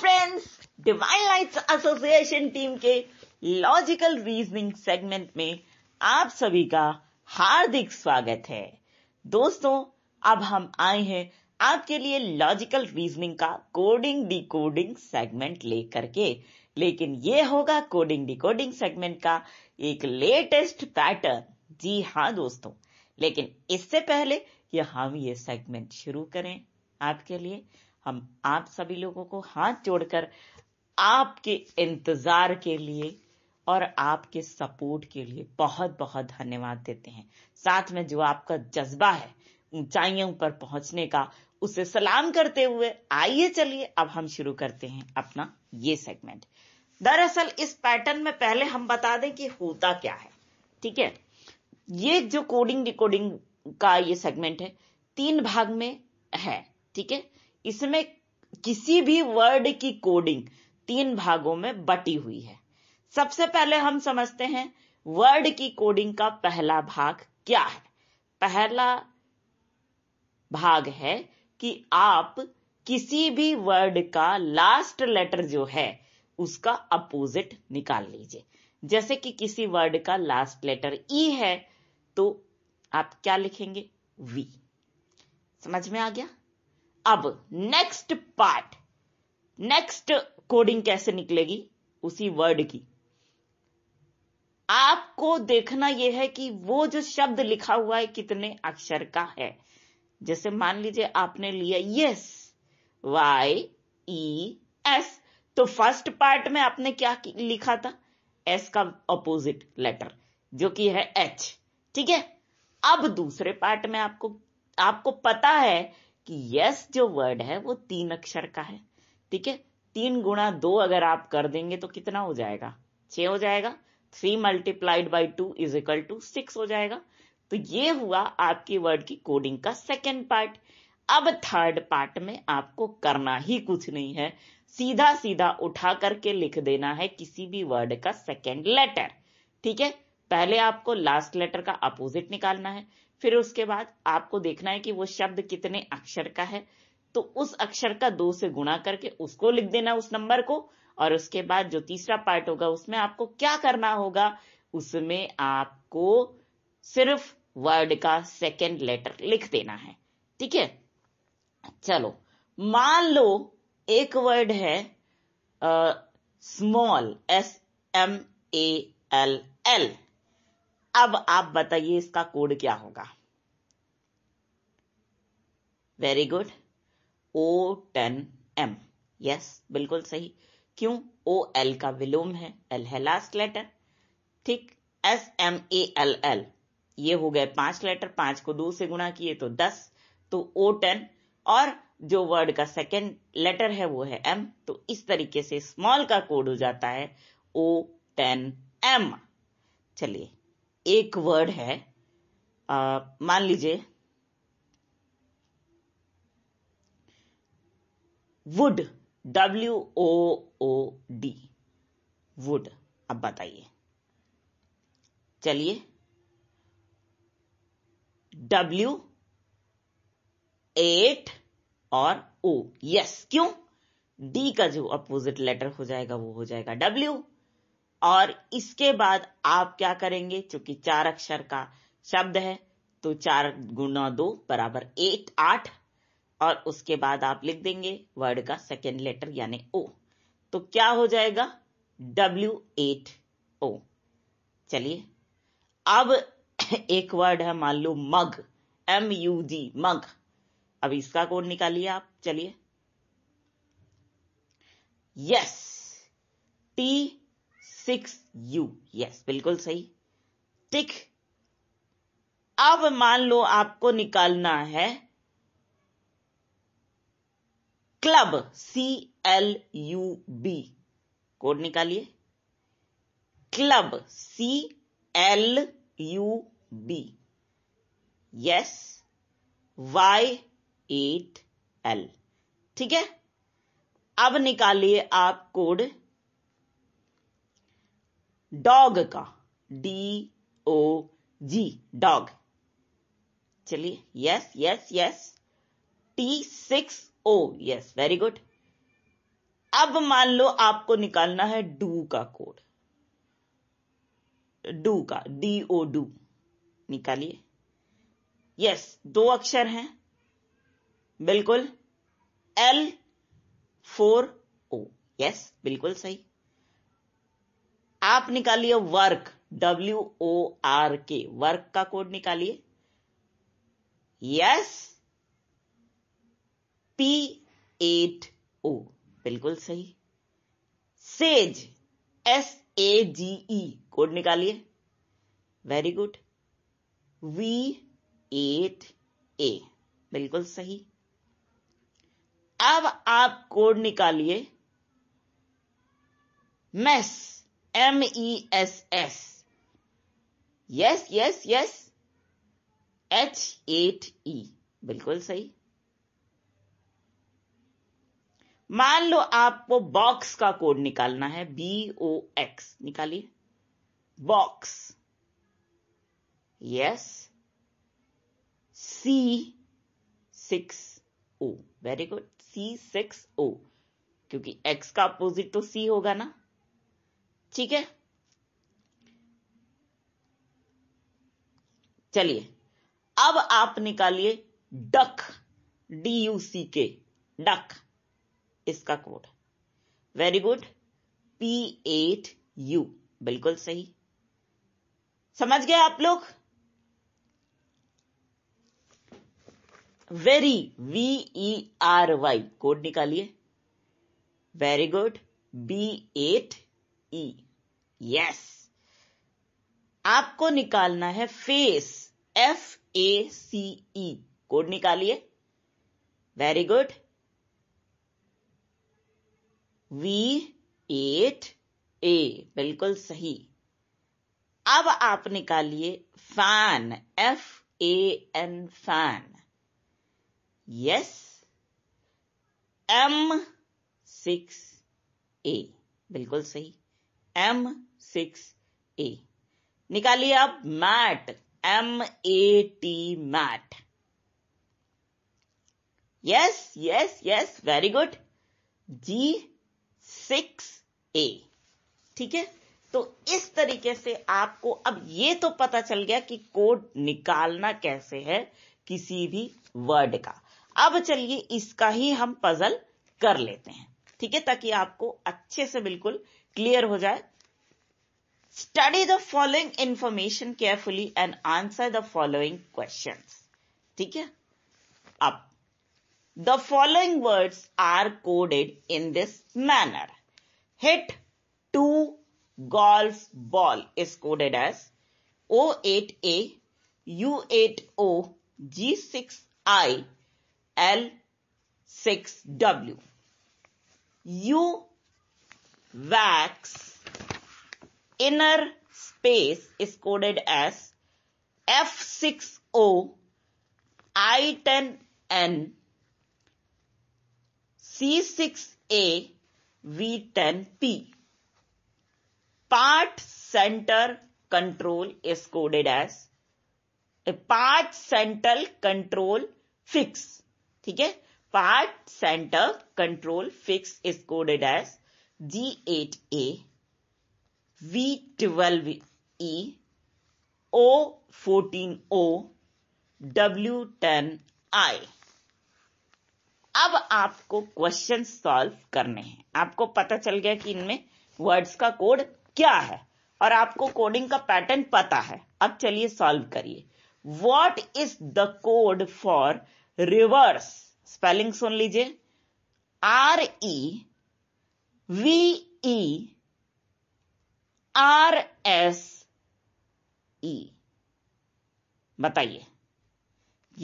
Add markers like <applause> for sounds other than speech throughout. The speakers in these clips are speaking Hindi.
Friends divine lights association team के लॉजिकल रीजनिंग सेगमेंट में आप सभी का हार्दिक स्वागत है दोस्तों अब हम आए हैं आपके लिए लॉजिकल रीजनिंग का कोडिंग डिकोडिंग सेगमेंट लेकर के लेकिन ये होगा कोडिंग डिकोडिंग सेगमेंट का एक लेटेस्ट पैटर्न जी हाँ दोस्तों लेकिन इससे पहले कि हम ये सेगमेंट शुरू करें आपके लिए हम आप सभी लोगों को हाथ जोड़कर आपके इंतजार के लिए और आपके सपोर्ट के लिए बहुत बहुत धन्यवाद देते हैं साथ में जो आपका जज्बा है ऊंचाइयों पर पहुंचने का उसे सलाम करते हुए आइए चलिए अब हम शुरू करते हैं अपना ये सेगमेंट दरअसल इस पैटर्न में पहले हम बता दें कि होता क्या है ठीक है ये जो कोडिंग डिकोडिंग का ये सेगमेंट है तीन भाग में है ठीक है इसमें किसी भी वर्ड की कोडिंग तीन भागों में बटी हुई है सबसे पहले हम समझते हैं वर्ड की कोडिंग का पहला भाग क्या है पहला भाग है कि आप किसी भी वर्ड का लास्ट लेटर जो है उसका अपोजिट निकाल लीजिए जैसे कि किसी वर्ड का लास्ट लेटर ई है तो आप क्या लिखेंगे वी समझ में आ गया अब नेक्स्ट पार्ट नेक्स्ट कोडिंग कैसे निकलेगी उसी वर्ड की आपको देखना यह है कि वो जो शब्द लिखा हुआ है कितने अक्षर का है जैसे मान लीजिए आपने लिया यस वाई ई एस तो फर्स्ट पार्ट में आपने क्या लिखा था एस का अपोजिट लेटर जो कि है एच ठीक है अब दूसरे पार्ट में आपको आपको पता है कि यस जो वर्ड है वो तीन अक्षर का है ठीक है तीन गुणा दो अगर आप कर देंगे तो कितना हो जाएगा छ हो जाएगा three multiplied by two is equal to six हो जाएगा तो ये हुआ आपकी वर्ड की कोडिंग का सेकेंड पार्ट अब थर्ड पार्ट में आपको करना ही कुछ नहीं है सीधा सीधा उठा करके लिख देना है किसी भी वर्ड का सेकेंड लेटर ठीक है पहले आपको लास्ट लेटर का अपोजिट निकालना है फिर उसके बाद आपको देखना है कि वो शब्द कितने अक्षर का है तो उस अक्षर का दो से गुणा करके उसको लिख देना उस नंबर को और उसके बाद जो तीसरा पार्ट होगा उसमें आपको क्या करना होगा उसमें आपको सिर्फ वर्ड का सेकेंड लेटर लिख देना है ठीक है चलो मान लो एक वर्ड है small S M A L L अब आप बताइए इसका कोड क्या होगा very good O ten M yes बिल्कुल सही क्यों ओ एल का विलोम है एल है लास्ट लेटर ठीक S M A L L ये हो गए पांच लेटर पांच को दो से गुणा किए तो दस तो ओ टेन और जो वर्ड का सेकेंड लेटर है वो है एम तो इस तरीके से स्मॉल का कोड हो जाता है ओ टेन एम चलिए एक वर्ड है मान लीजिए wood W O O D wood अब बताइए चलिए डब्ल्यू एट और ओ यस क्यों डी का जो अपोजिट लेटर हो जाएगा वो हो जाएगा डब्ल्यू और इसके बाद आप क्या करेंगे चूंकि चार अक्षर का शब्द है तो चार गुना दो बराबर एट आठ और उसके बाद आप लिख देंगे वर्ड का सेकेंड लेटर यानी ओ तो क्या हो जाएगा डब्ल्यू एट ओ चलिए अब <coughs> एक वर्ड है मान लो मग एम यू जी मग अब इसका कोड निकालिए आप चलिए yes T six U yes बिल्कुल सही टिक अब मान लो आपको निकालना है club C L U B code निकालिए club C L U B yes Y eight L ठीक है अब निकालिए आप कोड डॉग का डी ओ जी डॉग चलिए yes yes yes T six O yes very good अब मान लो आपको निकालना है डू का कोड डू का डी ओ डू निकालिए यस दो अक्षर हैं बिल्कुल एल फोर ओ यस बिल्कुल सही आप निकालिए work W O R K work का कोड निकालिए यस पी एट ओ बिल्कुल सही sage S A G E code निकालिए very good V eight A बिल्कुल सही अब आप कोड निकालिए mess M E S S. Yes yes yes H eight E बिल्कुल सही मान लो आपको बॉक्स का कोड निकालना है बी ओ एक्स निकालिए box yes C six O very good C six O क्योंकि एक्स का अपोजिट तो सी होगा ना ठीक है चलिए अब आप निकालिए duck D you see K duck इसका code very good P eight U बिल्कुल सही समझ गए आप लोग very V E R Y code निकालिए very good B eight E yes आपको निकालना है face F A C E code निकालिए very good V eight A बिल्कुल सही अब आप निकालिए fan F A N fan yes M six A बिल्कुल सही एम सिक्स ए निकालिए आप mat M A T mat yes yes yes very good G six A ठीक है तो इस तरीके से आपको अब ये तो पता चल गया कि कोड निकालना कैसे है किसी भी वर्ड का अब चलिए इसका ही हम पजल कर लेते हैं ठीक है ताकि आपको अच्छे से बिल्कुल क्लियर हो जाए study the following information carefully and answer the following question ठीक है अब the following words are coded in this manner hit to ball is coded as O eight A U eight O G six I L six W U wax inner space is coded as F6O I10N C6A V10P. Part center control is coded as a part central control fix. ठीक है part centre control fix is coded as O V12E, O14O, W10I. अब आपको क्वेश्चन सॉल्व करने हैं आपको पता चल गया कि इनमें वर्ड्स का कोड क्या है और आपको कोडिंग का पैटर्न पता है अब चलिए सॉल्व करिए what is the code for reverse spelling सुन लीजिए R E e V E R S E बताइए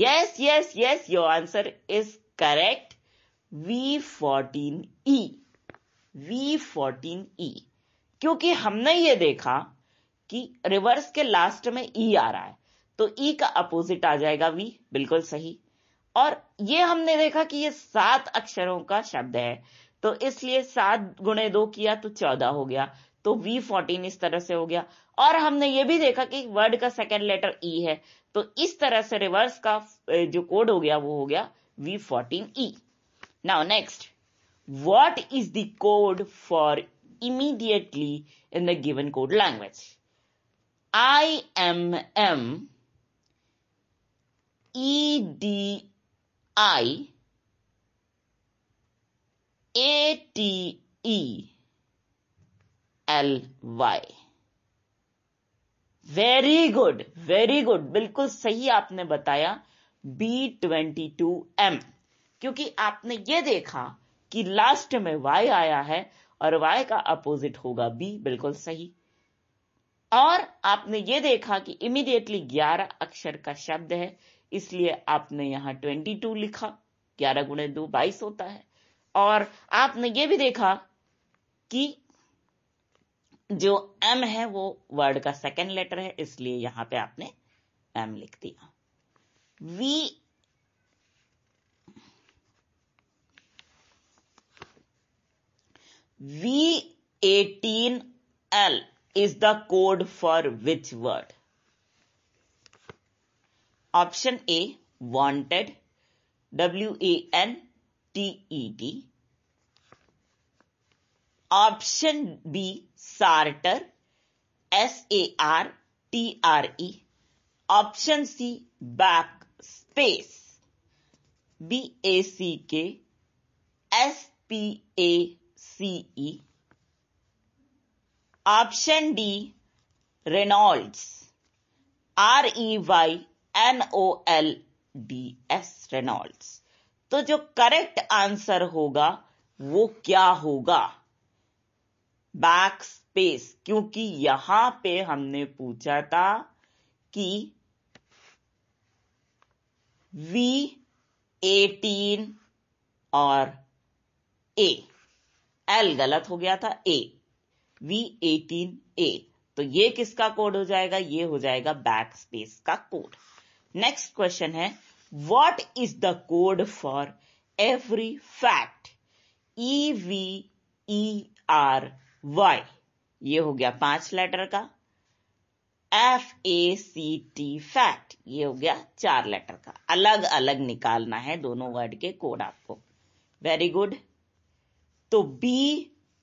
yes yes yes your answer is correct V fourteen E V fourteen E क्योंकि हमने ये देखा कि रिवर्स के लास्ट में ई e आ रहा है तो ई e का अपोजिट आ जाएगा वी बिल्कुल सही और ये हमने देखा कि ये सात अक्षरों का शब्द है तो इसलिए सात गुणे दो किया तो चौदह हो गया तो वी फोर्टीन इस तरह से हो गया और हमने ये भी देखा कि वर्ड का सेकेंड लेटर ई है तो इस तरह से रिवर्स का जो कोड हो गया वो हो गया V fourteen E now next what is the code for immediately in the given code language I M M E D I A T E L Y very good very good बिल्कुल सही आपने बताया बी ट्वेंटी टू एम क्योंकि आपने ये देखा कि लास्ट में वाई आया है और वाई का अपोजिट होगा बी बिल्कुल सही और आपने ये देखा कि इमीडिएटली 11 अक्षर का शब्द है इसलिए आपने यहां 22 लिखा 11 गुणे दो बाईस होता है और आपने ये भी देखा कि जो एम है वो वर्ड का सेकेंड लेटर है इसलिए यहां पे आपने एम लिख दिया V V eighteen L is the code for which word option A wanted W A N T E D option B starter S A R T R E option C back space B A C K S P A C E option D Reynolds R E Y N L D S Reynolds तो जो करेक्ट आंसर होगा वो क्या होगा बैक स्पेस क्योंकि यहां पे हमने पूछा था कि वी एटीन और ए एल गलत हो गया था ए वी एटीन ए तो ये किसका कोड हो जाएगा ये हो जाएगा बैक स्पेस का कोड नेक्स्ट क्वेश्चन है What is the code for every fact E V E R Y ये हो गया पांच लेटर का F A C T fact ये हो गया चार लेटर का अलग अलग निकालना है दोनों वर्ड के कोड आपको वेरी गुड तो बी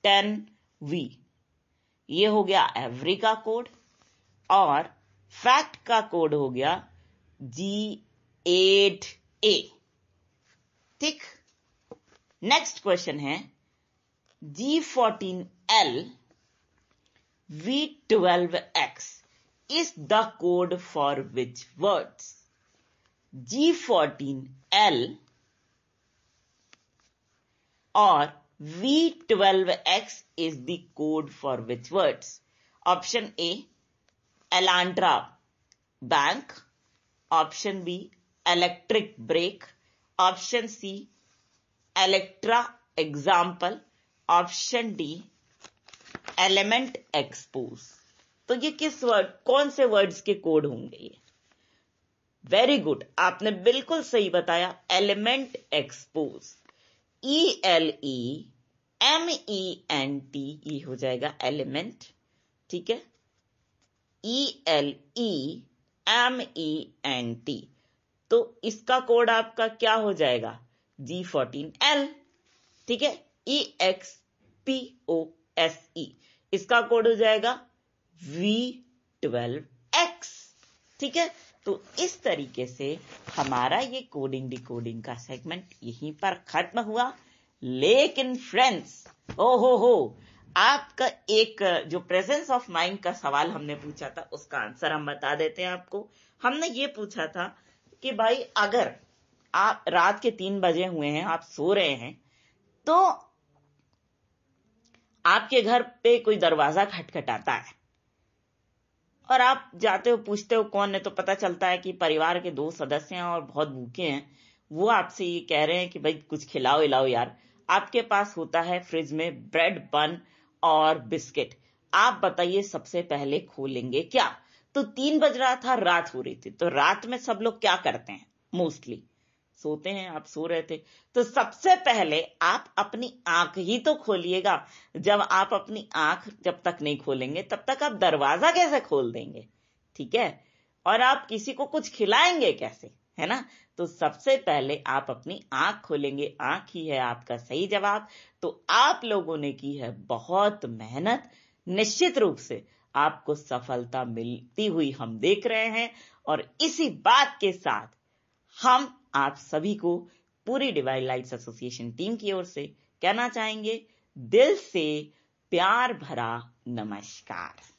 टेन वी ये हो गया एवरी का कोड और फैक्ट का कोड हो गया जी एट ए ठीक नेक्स्ट क्वेश्चन है G fourteen L V twelve X is the code for which words G fourteen L और V twelve X is the code for which words option A एलांड्रा bank option B electric brake. Option C, Electra example. Option D, element expose. तो ये किस वर्ड कौन से वर्ड्स के कोड होंगे ये वेरी गुड आपने बिल्कुल सही बताया element expose E L E M E N T ये हो जाएगा एलिमेंट ठीक है E L E M E N T तो इसका कोड आपका क्या हो जाएगा जी फोर्टीन एल ठीक है E X P O S E इसका कोड हो जाएगा वी ट्वेल्व एक्स ठीक है तो इस तरीके से हमारा ये कोडिंग डिकोडिंग का सेगमेंट यहीं पर खत्म हुआ लेकिन फ्रेंड्स ओ हो हो आपका एक जो प्रेजेंस ऑफ माइंड का सवाल हमने पूछा था उसका आंसर हम बता देते हैं आपको हमने ये पूछा था कि भाई अगर आप रात के तीन बजे हुए हैं आप सो रहे हैं तो आपके घर पे कोई दरवाजा खटखटाता है और आप जाते हो पूछते हो कौन है तो पता चलता है कि परिवार के दो सदस्य हैं और बहुत भूखे हैं वो आपसे ये कह रहे हैं कि भाई कुछ खिलाओ इलाओ यार आपके पास होता है फ्रिज में ब्रेड बन और बिस्किट आप बताइए सबसे पहले खोलेंगे क्या तो तीन बज रहा था रात हो रही थी तो रात में सब लोग क्या करते हैं मोस्टली सोते हैं आप सो रहे थे तो सबसे पहले आप अपनी आंख ही तो खोलिएगा जब आप अपनी आंख जब तक नहीं खोलेंगे तब तक आप दरवाजा कैसे खोल देंगे ठीक है और आप किसी को कुछ खिलाएंगे कैसे है ना तो सबसे पहले आप अपनी आंख खोलेंगे आंख ही है आपका सही जवाब तो आप लोगों ने की है बहुत मेहनत निश्चित रूप से आपको सफलता मिलती हुई हम देख रहे हैं और इसी बात के साथ हम आप सभी को पूरी डिवाइन लाइट्स एसोसिएशन टीम की ओर से कहना चाहेंगे दिल से प्यार भरा नमस्कार